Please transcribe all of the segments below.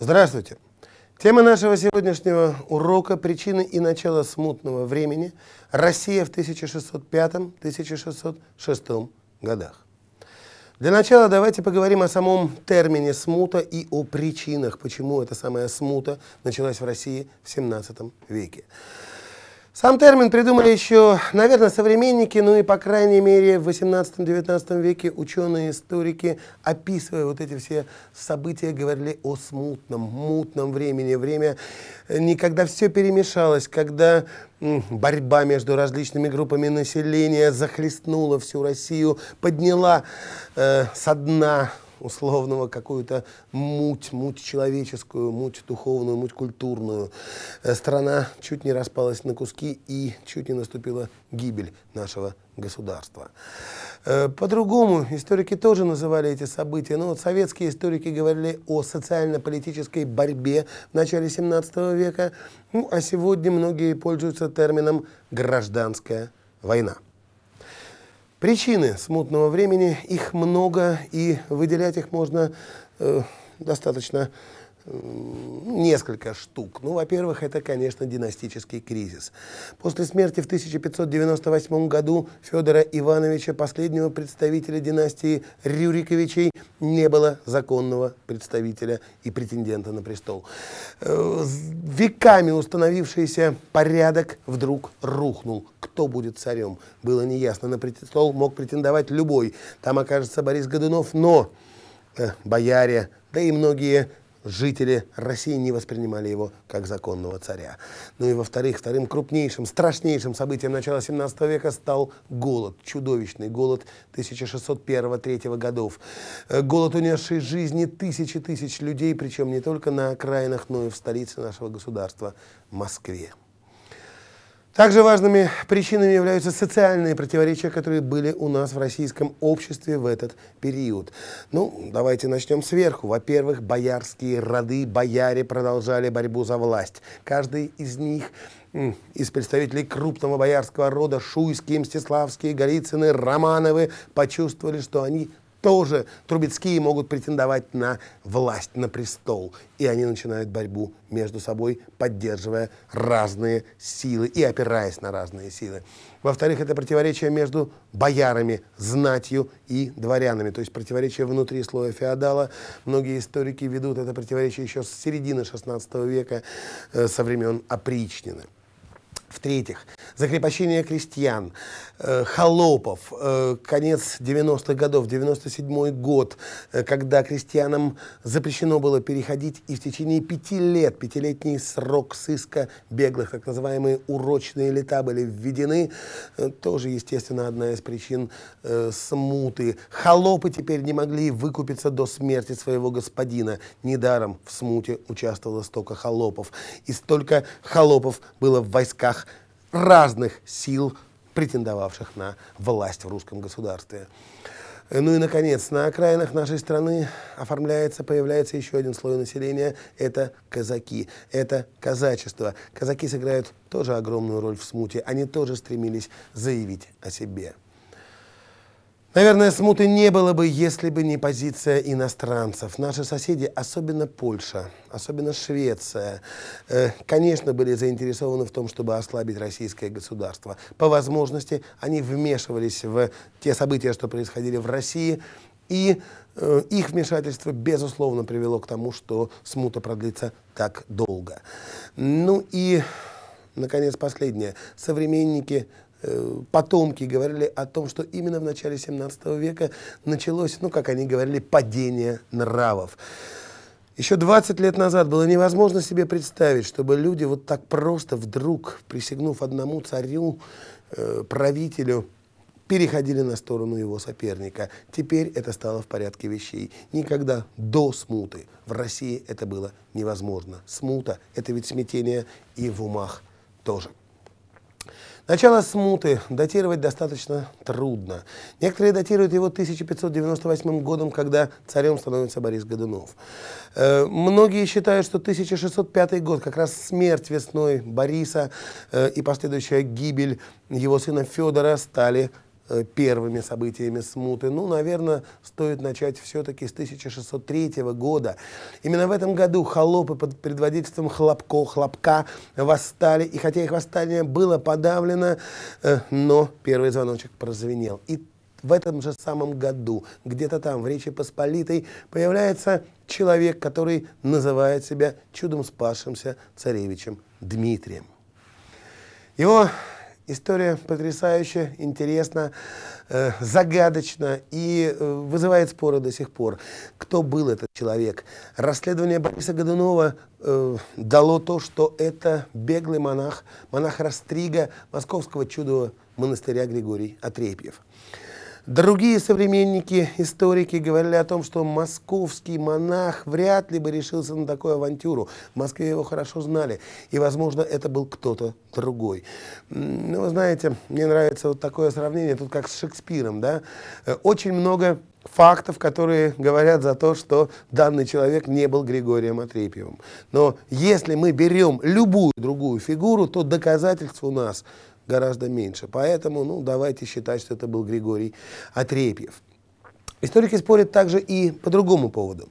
Здравствуйте! Тема нашего сегодняшнего урока «Причины и начало смутного времени. Россия в 1605-1606 годах». Для начала давайте поговорим о самом термине смута и о причинах, почему эта самая смута началась в России в 17 веке. Сам термин придумали еще, наверное, современники, ну и, по крайней мере, в 18-19 веке ученые, историки, описывая вот эти все события, говорили о смутном, мутном времени. Время, э, никогда все перемешалось, когда борьба между различными группами населения захлестнула всю Россию, подняла э, со дна условного, какую-то муть, муть человеческую, муть духовную, муть культурную. Э, страна чуть не распалась на куски и чуть не наступила гибель нашего государства. Э, по-другому историки тоже называли эти события, но ну, вот советские историки говорили о социально-политической борьбе в начале 17 века, ну, а сегодня многие пользуются термином «гражданская война». Причины смутного времени, их много, и выделять их можно э, достаточно несколько штук. Ну, во-первых, это, конечно, династический кризис. После смерти в 1598 году Федора Ивановича, последнего представителя династии Рюриковичей, не было законного представителя и претендента на престол. Э, веками установившийся порядок вдруг рухнул. Кто будет царем? Было неясно. На престол мог претендовать любой. Там окажется Борис Годунов, но э, бояре, да и многие жители России не воспринимали его как законного царя. Ну и во-вторых, вторым крупнейшим, страшнейшим событием начала 17 века стал голод, чудовищный голод 1601-3 годов. Э, голод, унесший жизни тысячи тысяч людей, причем не только на окраинах, но и в столице нашего государства, Москве. Также важными причинами являются социальные противоречия, которые были у нас в российском обществе в этот период. Ну, давайте начнем сверху. Во-первых, боярские роды, бояре продолжали борьбу за власть. Каждый из них из представителей крупного боярского рода Шуйские, Мстиславские, Голицыны, Романовы почувствовали, что они тоже Трубецкие могут претендовать на власть, на престол. И они начинают борьбу между собой, поддерживая разные силы и опираясь на разные силы. Во-вторых, это противоречие между боярами, знатью и дворянами, то есть противоречие внутри слоя феодала. Многие историки ведут это противоречие еще с середины XVI века, э, со времен опричнины. В-третьих, закрепощение крестьян, э, холопов, э, конец 90-х годов, 97-й год, э, когда крестьянам запрещено было переходить и в течение пяти лет, пятилетний срок сыска беглых, так называемые урочные лета были введены, э, тоже, естественно, одна из причин э, смуты. Холопы теперь не могли выкупиться до смерти своего господина. Недаром в смуте участвовало столько холопов. И столько холопов было в войсках разных сил, претендовавших на власть в русском государстве. Ну и, наконец, на окраинах нашей страны оформляется, появляется еще один слой населения – это казаки, это казачество. Казаки сыграют тоже огромную роль в смуте, они тоже стремились заявить о себе. Наверное, смуты не было бы, если бы не позиция иностранцев. Наши соседи, особенно Польша, особенно Швеция, э, конечно, были заинтересованы в том, чтобы ослабить российское государство. По возможности они вмешивались в те события, что происходили в России, и э, их вмешательство, безусловно, привело к тому, что смута продлится так долго. Ну и, наконец, последнее. Современники Э, потомки говорили о том, что именно в начале 17 века началось, ну, как они говорили, падение нравов. Еще 20 лет назад было невозможно себе представить, чтобы люди вот так просто вдруг, присягнув одному царю, э, правителю, переходили на сторону его соперника. Теперь это стало в порядке вещей. Никогда до смуты в России это было невозможно. Смута – это ведь смятение и в умах тоже. Начало смуты датировать достаточно трудно. Некоторые датируют его 1598 годом, когда царем становится Борис Годунов. Э, многие считают, что 1605 год, как раз смерть весной Бориса э, и последующая гибель его сына Федора стали Э, первыми событиями смуты. Ну, наверное, стоит начать все-таки с 1603 года. Именно в этом году холопы под предводительством Хлопко, Хлопка восстали, и хотя их восстание было подавлено, э, но первый звоночек прозвенел. И в этом же самом году, где-то там, в Речи Посполитой, появляется человек, который называет себя чудом спасшимся царевичем Дмитрием. Его История потрясающая, интересна, э, загадочна и э, вызывает споры до сих пор. Кто был этот человек? Расследование Бориса Годунова э, дало то, что это беглый монах, монах Растрига московского чудового монастыря Григорий Отрепьев. Другие современники, историки говорили о том, что московский монах вряд ли бы решился на такую авантюру. В Москве его хорошо знали, и, возможно, это был кто-то другой. Ну, вы знаете, мне нравится вот такое сравнение, тут как с Шекспиром, да? Э, очень много фактов, которые говорят за то, что данный человек не был Григорием Отрепьевым. Но если мы берем любую другую фигуру, то доказательств у нас – гораздо меньше. Поэтому, ну, давайте считать, что это был Григорий Отрепьев. Историки спорят также и по другому поводу.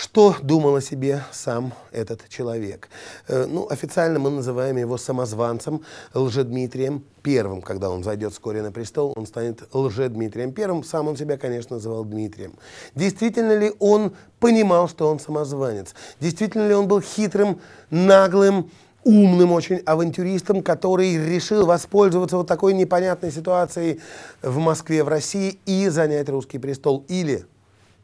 Что думал о себе сам этот человек? Э, ну, официально мы называем его самозванцем Лжедмитрием Первым. Когда он зайдет вскоре на престол, он станет Лжедмитрием Первым. Сам он себя, конечно, называл Дмитрием. Действительно ли он понимал, что он самозванец? Действительно ли он был хитрым, наглым, умным очень авантюристом, который решил воспользоваться вот такой непонятной ситуацией в Москве, в России и занять русский престол. Или,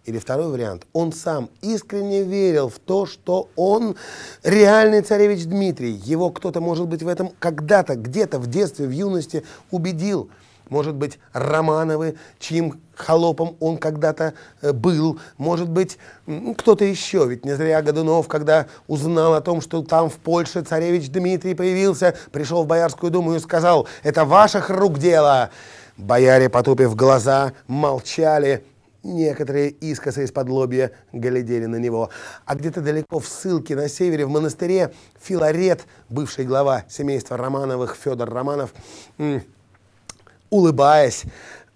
или второй вариант, он сам искренне верил в то, что он реальный царевич Дмитрий. Его кто-то, может быть, в этом когда-то, где-то в детстве, в юности убедил – может быть, Романовы, чьим холопом он когда-то э, был, может быть, ну, кто-то еще, ведь не зря Годунов, когда узнал о том, что там в Польше царевич Дмитрий появился, пришел в Боярскую думу и сказал, это ваших рук дело. Бояре, потупив глаза, молчали, Некоторые искоса из-под лобья глядели на него. А где-то далеко в ссылке на севере, в монастыре, Филарет, бывший глава семейства Романовых, Федор Романов, улыбаясь,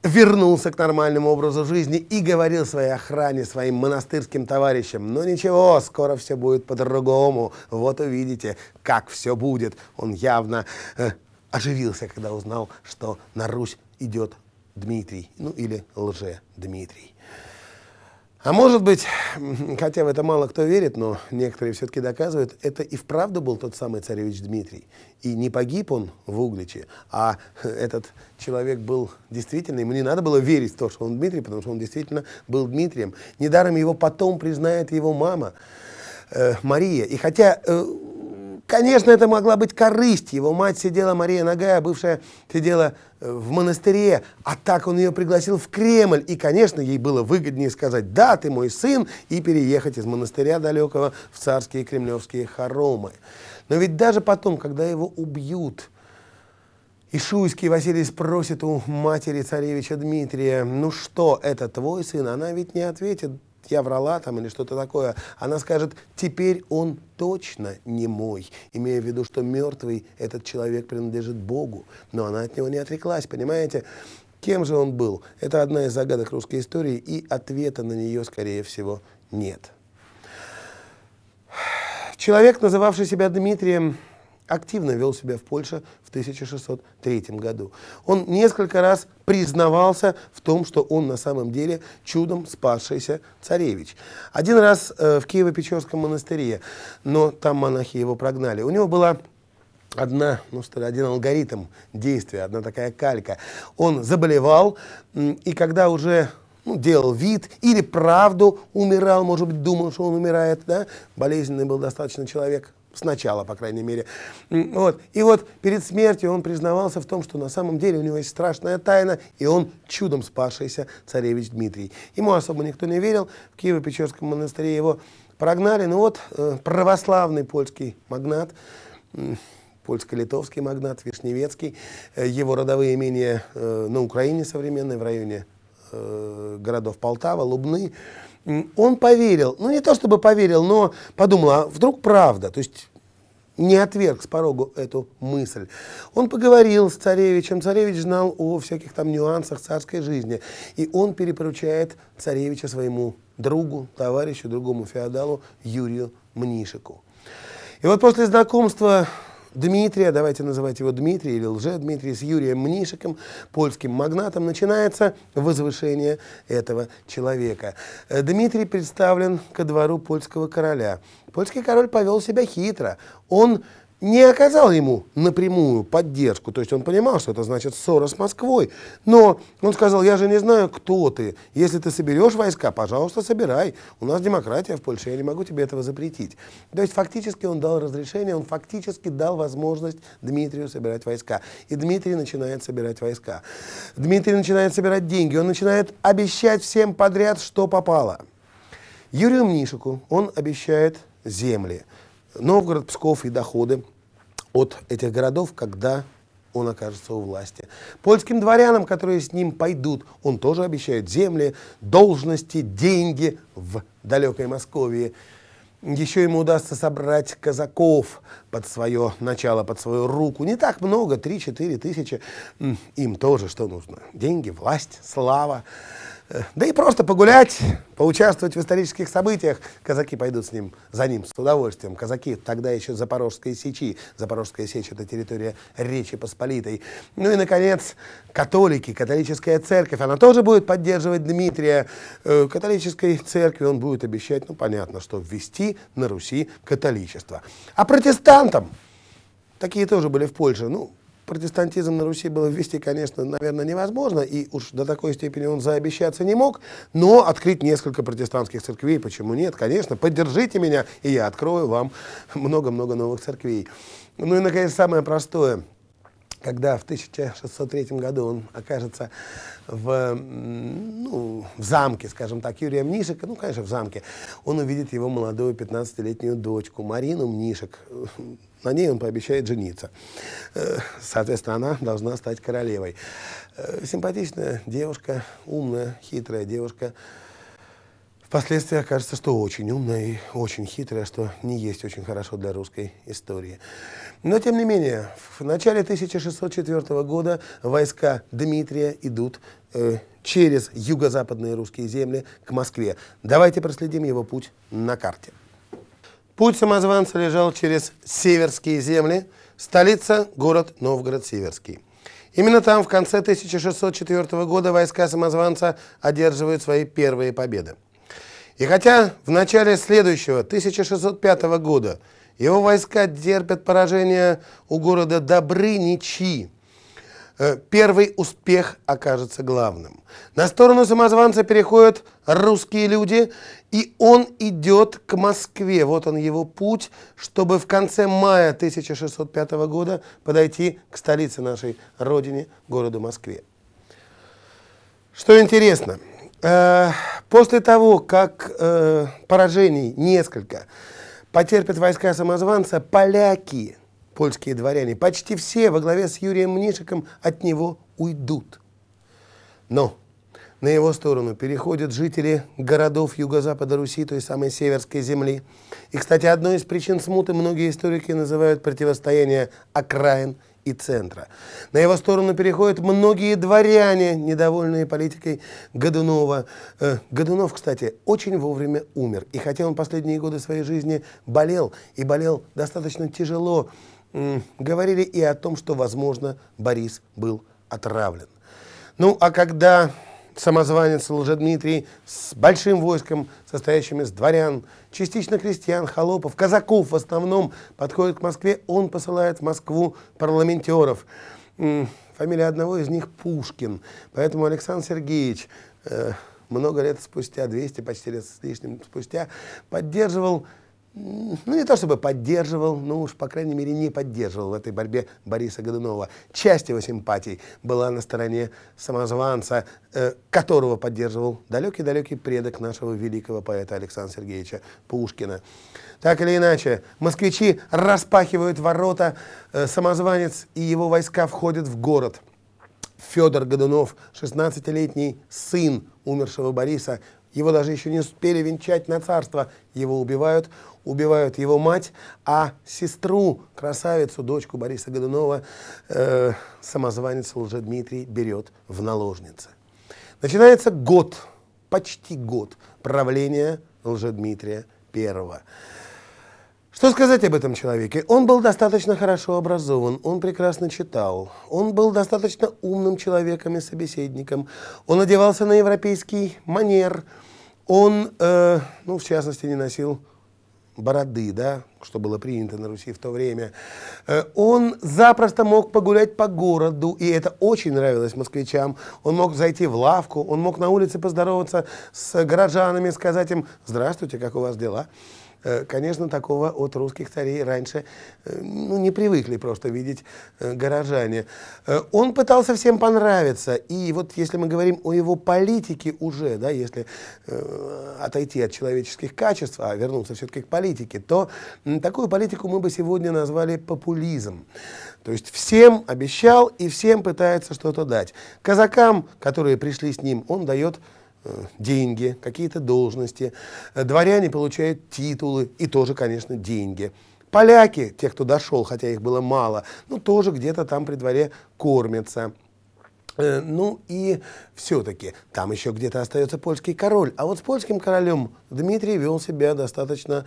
вернулся к нормальному образу жизни и говорил своей охране, своим монастырским товарищам, ну ничего, скоро все будет по-другому, вот увидите, как все будет. Он явно э, оживился, когда узнал, что на Русь идет Дмитрий, ну или лже Дмитрий. А может быть, хотя в это мало кто верит, но некоторые все-таки доказывают, это и вправду был тот самый царевич Дмитрий. И не погиб он в Угличе, а этот человек был действительно, ему не надо было верить в то, что он Дмитрий, потому что он действительно был Дмитрием. Недаром его потом признает его мама э, Мария. И хотя э, Конечно, это могла быть корысть. Его мать сидела, Мария Нагая, бывшая, сидела э, в монастыре, а так он ее пригласил в Кремль. И, конечно, ей было выгоднее сказать «да, ты мой сын» и переехать из монастыря далекого в царские кремлевские хоромы. Но ведь даже потом, когда его убьют, Ишуйский Василий спросит у матери царевича Дмитрия, «Ну что, это твой сын?» Она ведь не ответит я врала там или что-то такое, она скажет, теперь он точно не мой, имея в виду, что мертвый этот человек принадлежит Богу, но она от него не отреклась, понимаете? Кем же он был? Это одна из загадок русской истории, и ответа на нее, скорее всего, нет. Человек, называвший себя Дмитрием, активно вел себя в Польше в 1603 году. Он несколько раз признавался в том, что он на самом деле чудом спасшийся царевич. Один раз э, в Киево-Печорском монастыре, но там монахи его прогнали. У него была одна, ну что ли, один алгоритм действия, одна такая калька. Он заболевал, и когда уже ну, делал вид или правду умирал, может быть, думал, что он умирает, да, болезненный был достаточно человек, Сначала, по крайней мере. Вот. И вот перед смертью он признавался в том, что на самом деле у него есть страшная тайна, и он чудом спасшийся царевич Дмитрий. Ему особо никто не верил. В Киево-Печерском монастыре его прогнали. Ну вот э, православный польский магнат, польско-литовский магнат Вишневецкий, э, его родовые имения э, на Украине современной, в районе Э, городов Полтава, Лубны, он поверил, ну не то чтобы поверил, но подумал, а вдруг правда, то есть не отверг с порогу эту мысль. Он поговорил с царевичем, царевич знал о всяких там нюансах царской жизни, и он перепоручает царевича своему другу, товарищу, другому феодалу Юрию Мнишику. И вот после знакомства Дмитрия, давайте называть его Дмитрий или лже-Дмитрий, с Юрием Мнишиком, польским магнатом, начинается возвышение этого человека. Э, Дмитрий представлен ко двору польского короля. Польский король повел себя хитро. Он не оказал ему напрямую поддержку. То есть он понимал, что это значит ссора с Москвой. Но он сказал, я же не знаю, кто ты. Если ты соберешь войска, пожалуйста, собирай. У нас демократия в Польше, я не могу тебе этого запретить. То есть фактически он дал разрешение, он фактически дал возможность Дмитрию собирать войска. И Дмитрий начинает собирать войска. Дмитрий начинает собирать деньги, он начинает обещать всем подряд, что попало. Юрию Мнишику он обещает земли. Новгород, Псков и доходы от этих городов, когда он окажется у власти. Польским дворянам, которые с ним пойдут, он тоже обещает земли, должности, деньги в далекой Московии. Еще ему удастся собрать казаков под свое начало, под свою руку. Не так много, 3-4 тысячи. Им тоже что нужно? Деньги, власть, слава. Да и просто погулять, поучаствовать в исторических событиях. Казаки пойдут с ним, за ним с удовольствием. Казаки тогда еще Запорожской сечи. Запорожская сечь — это территория Речи Посполитой. Ну и, наконец, католики, католическая церковь. Она тоже будет поддерживать Дмитрия. Э, католической церкви он будет обещать, ну, понятно, что ввести на Руси католичество. А протестантам, такие тоже были в Польше, ну, протестантизм на Руси было ввести, конечно, наверное, невозможно, и уж до такой степени он заобещаться не мог, но открыть несколько протестантских церквей, почему нет, конечно, поддержите меня, и я открою вам много-много новых церквей. Ну и, наконец, самое простое – когда в 1603 году он окажется в, ну, в замке, скажем так, Юрия Мнишек, ну, конечно, в замке, он увидит его молодую 15-летнюю дочку Марину Мнишек. На ней он пообещает жениться. Э, соответственно, она должна стать королевой. Э, симпатичная девушка, умная, хитрая девушка, впоследствии окажется, что очень умная и очень хитрая, что не есть очень хорошо для русской истории. Но, тем не менее, в начале 1604 года войска Дмитрия идут э, через юго-западные русские земли к Москве. Давайте проследим его путь на карте. Путь самозванца лежал через Северские земли, столица – город Новгород-Северский. Именно там в конце 1604 года войска самозванца одерживают свои первые победы. И хотя в начале следующего 1605 года его войска терпят поражение у города Добрыничи, э, первый успех окажется главным. На сторону самозванца переходят русские люди, и он идет к Москве. Вот он его путь, чтобы в конце мая 1605 года подойти к столице нашей родине, городу Москве. Что интересно – Э, после того, как э, поражений несколько потерпят войска самозванца, поляки, польские дворяне, почти все во главе с Юрием Мнишиком от него уйдут. Но на его сторону переходят жители городов юго-запада Руси, той самой Северской земли. И, кстати, одной из причин смуты многие историки называют противостояние окраин – и центра. На его сторону переходят многие дворяне, недовольные политикой Годунова. Э, Годунов, кстати, очень вовремя умер. И хотя он последние годы своей жизни болел, и болел достаточно тяжело, э, говорили и о том, что, возможно, Борис был отравлен. Ну, а когда Самозванец Лжедмитрий с большим войском, состоящим из дворян, частично крестьян, холопов, казаков в основном, подходит к Москве, он посылает в Москву парламентеров. Фамилия одного из них Пушкин. Поэтому Александр Сергеевич э, много лет спустя, 200 почти лет с лишним спустя, поддерживал ну, не то чтобы поддерживал, но уж, по крайней мере, не поддерживал в этой борьбе Бориса Годунова. Часть его симпатий была на стороне самозванца, э, которого поддерживал далекий-далекий предок нашего великого поэта Александра Сергеевича Пушкина. Так или иначе, москвичи распахивают ворота, э, самозванец и его войска входят в город. Федор Годунов, 16-летний сын умершего Бориса, его даже еще не успели венчать на царство. Его убивают, убивают его мать, а сестру, красавицу, дочку Бориса Годунова, э, самозванец Дмитрий берет в наложницы. Начинается год, почти год правления Лжедмитрия Первого. Что сказать об этом человеке? Он был достаточно хорошо образован, он прекрасно читал, он был достаточно умным человеком и собеседником, он одевался на европейский манер, он, э, ну, в частности, не носил бороды, да, что было принято на Руси в то время, э, он запросто мог погулять по городу, и это очень нравилось москвичам. Он мог зайти в лавку, он мог на улице поздороваться с горожанами, сказать им «Здравствуйте, как у вас дела?». Э, конечно, такого от русских царей раньше э, ну, не привыкли просто видеть э, горожане. Он пытался всем понравиться. И вот если мы говорим о его политике уже, да, если отойти от человеческих качеств, а вернуться все-таки к политике, то такую политику мы бы сегодня назвали популизм. То есть всем обещал и всем пытается что-то дать. Казакам, которые пришли с ним, он дает Э, деньги, какие-то должности. Э, дворяне получают титулы и тоже, конечно, деньги. Поляки, те, кто дошел, хотя их было мало, ну тоже где-то там при дворе кормятся. Э, ну и все-таки там еще где-то остается польский король. А вот с польским королем Дмитрий вел себя достаточно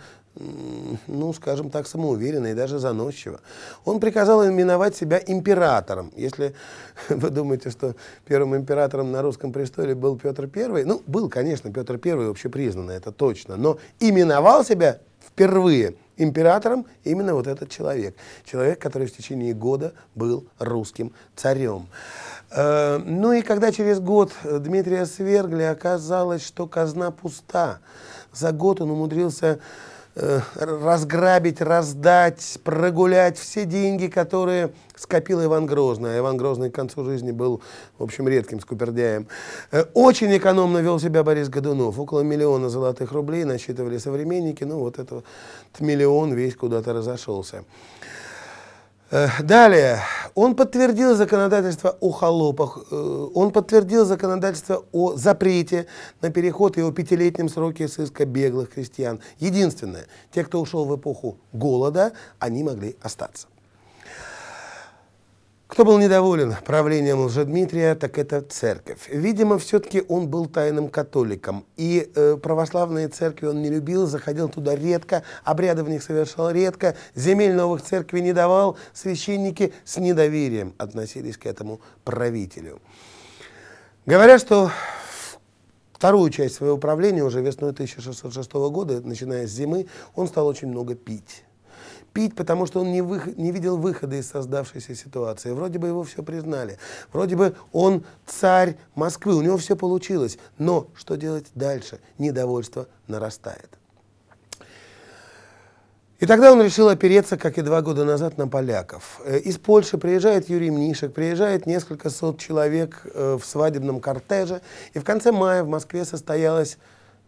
ну, скажем так, самоуверенно и даже заносчиво. Он приказал именовать себя императором. Если вы думаете, что первым императором на русском престоле был Петр I, ну, был, конечно, Петр I общепризнанно, это точно, но именовал себя впервые императором именно вот этот человек. Человек, который в течение года был русским царем. Э, ну и когда через год Дмитрия свергли, оказалось, что казна пуста. За год он умудрился Э, разграбить, раздать, прогулять все деньги, которые скопил Иван Грозный. А Иван Грозный к концу жизни был, в общем, редким скупердяем. Э, очень экономно вел себя Борис Годунов. Около миллиона золотых рублей насчитывали современники. Ну, вот этот миллион весь куда-то разошелся. Э, далее, он подтвердил законодательство о холопах, э, он подтвердил законодательство о запрете на переход и о пятилетнем сроке сыска беглых крестьян. Единственное, те, кто ушел в эпоху голода, они могли остаться. Кто был недоволен правлением Лжедмитрия, так это церковь. Видимо, все-таки он был тайным католиком. И э, православные церкви он не любил, заходил туда редко, обряды в них совершал редко, земель новых церквей не давал. Священники с недоверием относились к этому правителю. Говорят, что вторую часть своего правления, уже весной 1606 года, начиная с зимы, он стал очень много пить пить, потому что он не, выход, не видел выхода из создавшейся ситуации. Вроде бы его все признали, вроде бы он царь Москвы, у него все получилось. Но что делать дальше? Недовольство нарастает. И тогда он решил опереться, как и два года назад, на поляков. Э, из Польши приезжает Юрий Мнишек, приезжает несколько сот человек э, в свадебном кортеже. И в конце мая в Москве состоялась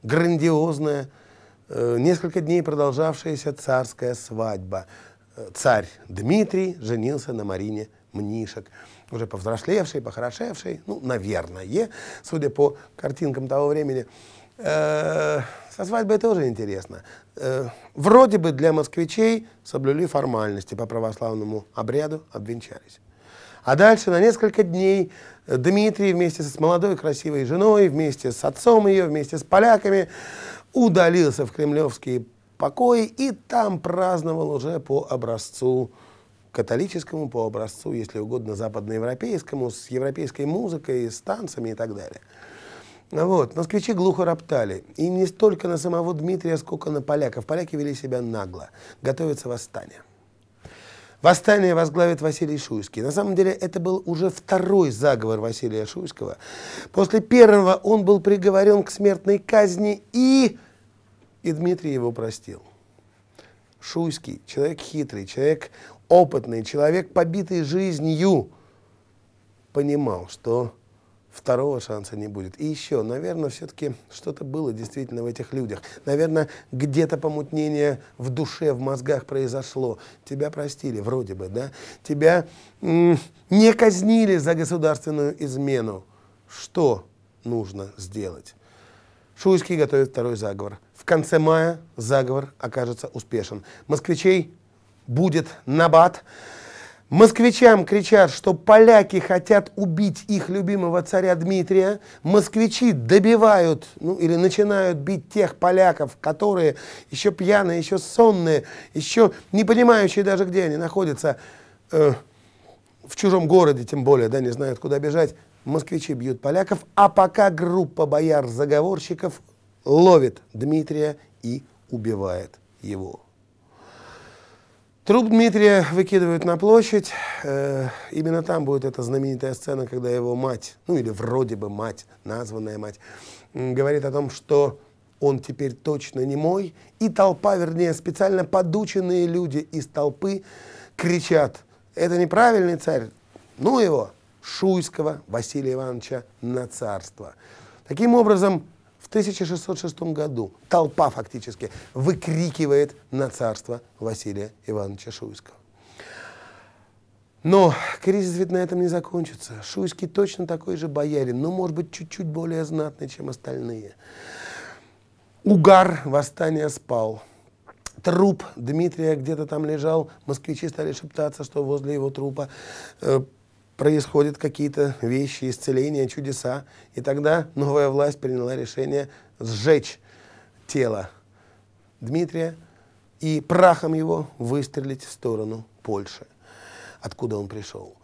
грандиозная Э, несколько дней продолжавшаяся царская свадьба. Э, царь Дмитрий женился на Марине Мнишек, уже повзрослевшей, похорошевшей, ну, наверное, судя по картинкам того времени. Э, со свадьбой тоже интересно. Вроде бы для москвичей соблюли формальности по православному обряду, обвенчались. А дальше на несколько дней Дмитрий вместе с молодой красивой женой, вместе с отцом ее, вместе с поляками удалился в кремлевские покои и там праздновал уже по образцу католическому, по образцу, если угодно, западноевропейскому, с европейской музыкой, с танцами и так далее. Вот. Москвичи глухо роптали. И не столько на самого Дмитрия, сколько на поляков. Поляки вели себя нагло. Готовится восстание. Восстание возглавит Василий Шуйский. На самом деле это был уже второй заговор Василия Шуйского. После первого он был приговорен к смертной казни и и Дмитрий его простил. Шуйский, человек хитрый, человек опытный, человек, побитый жизнью, понимал, что второго шанса не будет. И еще, наверное, все-таки что-то было действительно в этих людях. Наверное, где-то помутнение в душе, в мозгах произошло. Тебя простили, вроде бы, да? Тебя не казнили за государственную измену. Что нужно сделать? Шуйский готовит второй заговор. В конце мая заговор окажется успешен. Москвичей будет набат. Москвичам кричат, что поляки хотят убить их любимого царя Дмитрия. Москвичи добивают, ну или начинают бить тех поляков, которые еще пьяные, еще сонные, еще не понимающие даже, где они находятся, э, в чужом городе, тем более, да, не знают, куда бежать москвичи бьют поляков, а пока группа бояр-заговорщиков ловит Дмитрия и убивает его. Труп Дмитрия выкидывают на площадь. Э, именно там будет эта знаменитая сцена, когда его мать, ну или вроде бы мать, названная мать, говорит о том, что он теперь точно не мой. И толпа, вернее, специально подученные люди из толпы кричат, это неправильный царь, ну его. Шуйского Василия Ивановича на царство. Таким образом, в 1606 году толпа фактически выкрикивает на царство Василия Ивановича Шуйского. Но кризис ведь на этом не закончится. Шуйский точно такой же боярин, но, ну, может быть, чуть-чуть более знатный, чем остальные. Угар восстания спал. Труп Дмитрия где-то там лежал. Москвичи стали шептаться, что возле его трупа э, происходят какие-то вещи, исцеления, чудеса. И тогда новая власть приняла решение сжечь тело Дмитрия и прахом его выстрелить в сторону Польши, откуда он пришел.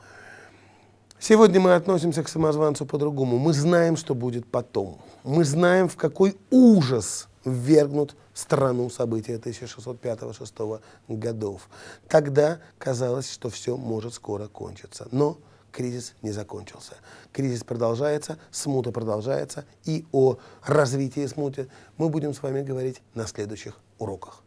Сегодня мы относимся к самозванцу по-другому. Мы знаем, что будет потом. Мы знаем, в какой ужас ввергнут страну события 1605-1606 годов. Тогда казалось, что все может скоро кончиться. Но кризис не закончился. Кризис продолжается, смута продолжается, и о развитии смуты мы будем с вами говорить на следующих уроках.